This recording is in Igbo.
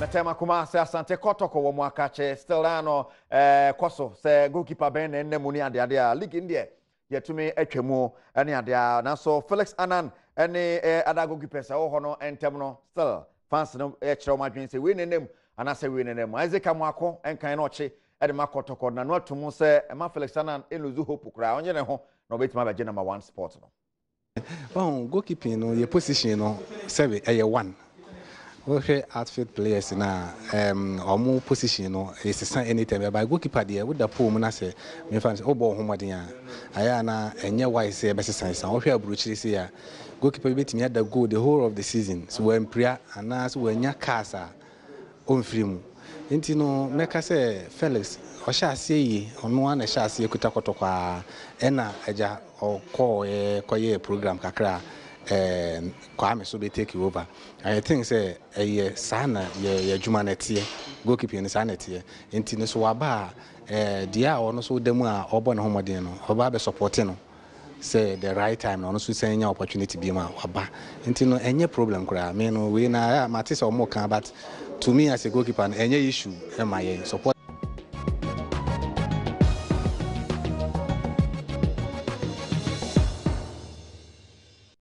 Metema Kumase Asante Kotoko wɔ eh, mu akakye still na no eh, kɔ so sɛ goalkeeper bɛn na ɛnna mu ne adeade eh, a league ndeɛ yɛtumi atwa mu ne adeɛ a nanso Felix Anan ne eh, ada goalkeepers a ɛwɔ no ntɛm no still fans no ɛkyerɛ wɔn adwene sɛ wei ne nam anaasɛ wei ne nam Isaac Amuako nkan na ɔkye ɛde ma Kotoko na no ato mu sɛ ɛma Felix Anan ɛnluzu hope koraa ɔnyɛ ne ho na ɔbɛtumi abɛgye number one sport no. ɔn goalkeeping no yɛ position no sɛbi ɛyɛ eh, one. wohwɛ outfield players na ɔmo position no ɛsesa anytime ɛba goalkeeper deɛ woda pole mu na sɛ mefa sɛ wobɔ ho mmɔden a ayɛ a na si wise sɛ ɛbɛsesa sa wohwɛ aburokyire sei goalkeeper bi goal the whole of the season sɛ wampira anaa sɛ wanya cars a mu nti no mɛka felix ɔhyɛ aseɛ on ɔno na program kakra Eh, kwame so bɛ take over and i think sɛ ɛyɛ eh, saa na yɛ adwuma no ɛteɛ goalkeeping no saa na ɛteɛ nti no so waba eh, a deɛ a ɔno so da mu a ɔbɔ ne ho no ɔba bɛsupporte no sɛ the right time na ɔno so sɛn nya opportunity bi ma waba nti no ɛnyɛ problem koraa me no wei na ah, mate sɛ ɔmo ka but to me as a goalkeeper no ɛnyɛ issue ɛma yɛ support